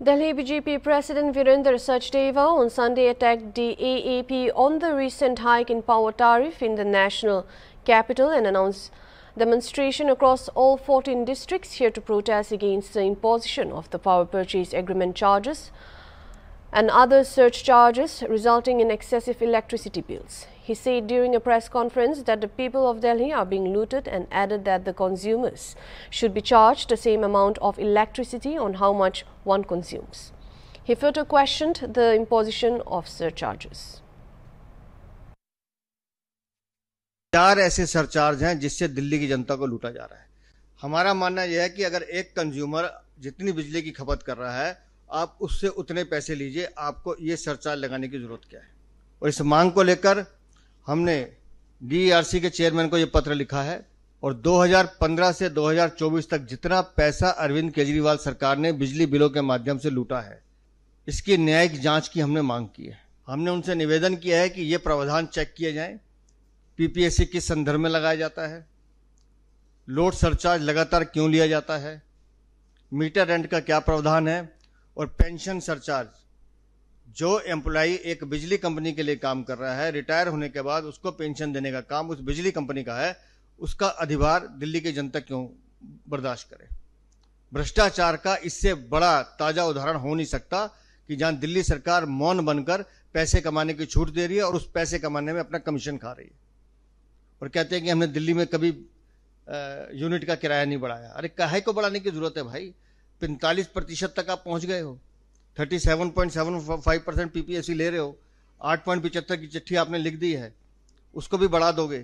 Delhi BJP President Virender Sachdeva on Sunday attacked the AAP on the recent hike in power tariff in the national capital and announced demonstration across all 14 districts here to protest against the imposition of the power purchase agreement charges and other surcharges resulting in excessive electricity bills. He said during a press conference that the people of Delhi are being looted and added that the consumers should be charged the same amount of electricity on how much one consumes. He further questioned the imposition of surcharges. चार ऐसे surcharge हैं जिससे दिल्ली की जनता को लूटा जा रहा है हमारा मानना यह है कि अगर एक कंज्यूमर जितनी बिजली की खपत कर रहा है आप उससे उतने पैसे लीजिए आपको ये सरचार्ज लगाने की ज़रूरत क्या है और इस मांग को लेकर हमने डीआरसी e के चेयरमैन को ये पत्र लिखा है और 2015 से 2024 तक जितना पैसा अरविंद केजरीवाल सरकार ने बिजली बिलों के माध्यम से लूटा है इसकी न्यायिक जांच की हमने मांग की है हमने उनसे निवेदन किया है कि ये प्रावधान चेक किए जाएं पीपीएससी किस संदर्भ में लगाया जाता है लोड सरचार्ज लगातार क्यों लिया जाता है मीटर रेंट का क्या प्रावधान है और पेंशन सरचार्ज जो एम्प्लॉई एक बिजली कंपनी के लिए काम कर रहा है रिटायर होने के बाद उसको पेंशन देने का काम उस बिजली कंपनी का है उसका अधिभार दिल्ली की जनता क्यों बर्दाश्त करे भ्रष्टाचार का इससे बड़ा ताजा उदाहरण हो नहीं सकता कि जहां दिल्ली सरकार मौन बनकर पैसे कमाने की छूट दे रही है और उस पैसे कमाने में अपना कमीशन खा रही है और कहते हैं कि हमने दिल्ली में कभी यूनिट का किराया नहीं बढ़ाया अरे कहे को बढ़ाने की जरूरत है भाई पैंतालीस प्रतिशत तक आप पहुंच गए हो thirty seven point seven five percent पी ले रहे हो आठ पॉइंट पिचहत्तर की चिट्ठी आपने लिख दी है उसको भी बढ़ा दोगे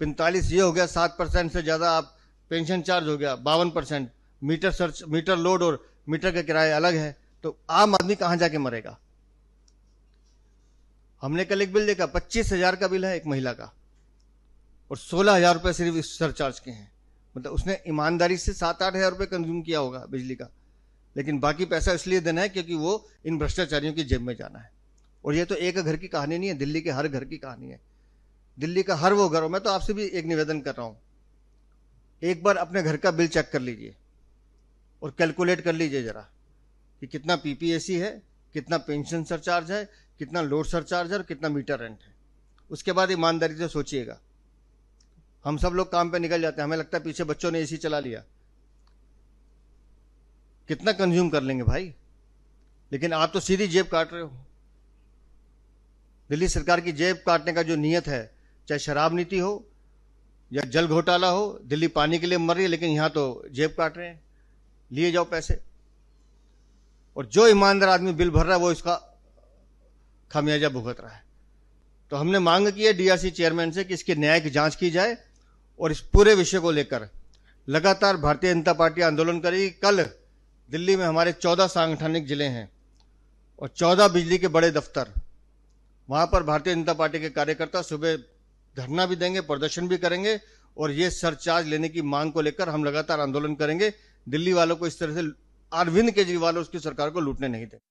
पैंतालीस ये हो गया सात परसेंट से ज़्यादा आप पेंशन चार्ज हो गया बावन percent meter search meter load और मीटर का किराया अलग है तो आम आदमी कहाँ जाके मरेगा हमने कल एक बिल देखा पच्चीस हजार का बिल है एक महिला का और सोलह हजार रुपये सिर्फ इस सरचार्ज के हैं मतलब उसने ईमानदारी से सात आठ हज़ार रुपये कंज्यूम किया होगा बिजली का लेकिन बाकी पैसा इसलिए देना है क्योंकि वो इन भ्रष्टाचारियों की जेब में जाना है और ये तो एक घर की कहानी नहीं है दिल्ली के हर घर की कहानी है दिल्ली का हर वो घर हो मैं तो आपसे भी एक निवेदन कर रहा हूँ एक बार अपने घर का बिल चेक कर लीजिए और कैलकुलेट कर लीजिए ज़रा कि कितना पीपीएसी है कितना पेंशन सरचार्ज है कितना लोड सरचार्ज है और कितना मीटर रेंट है उसके बाद ईमानदारी से सोचिएगा हम सब लोग काम पे निकल जाते हैं हमें लगता है पीछे बच्चों ने एसी चला लिया कितना कंज्यूम कर लेंगे भाई लेकिन आप तो सीधी जेब काट रहे हो दिल्ली सरकार की जेब काटने का जो नियत है चाहे शराब नीति हो या जल घोटाला हो दिल्ली पानी के लिए मर रही है लेकिन यहां तो जेब काट रहे हैं लिए जाओ पैसे और जो ईमानदार आदमी बिल भर रहा है वो इसका खामियाजा भुगत रहा है तो हमने मांग की है डीआरसी चेयरमैन से कि इसकी न्यायिक जांच की जाए और इस पूरे विषय को लेकर लगातार भारतीय जनता पार्टी आंदोलन करेगी कल दिल्ली में हमारे चौदह सांगठनिक जिले हैं और चौदह बिजली के बड़े दफ्तर वहां पर भारतीय जनता पार्टी के कार्यकर्ता सुबह धरना भी देंगे प्रदर्शन भी करेंगे और ये सरचार्ज लेने की मांग को लेकर हम लगातार आंदोलन करेंगे दिल्ली वालों को इस तरह से अरविंद केजरीवाल उसकी सरकार को लूटने नहीं देंगे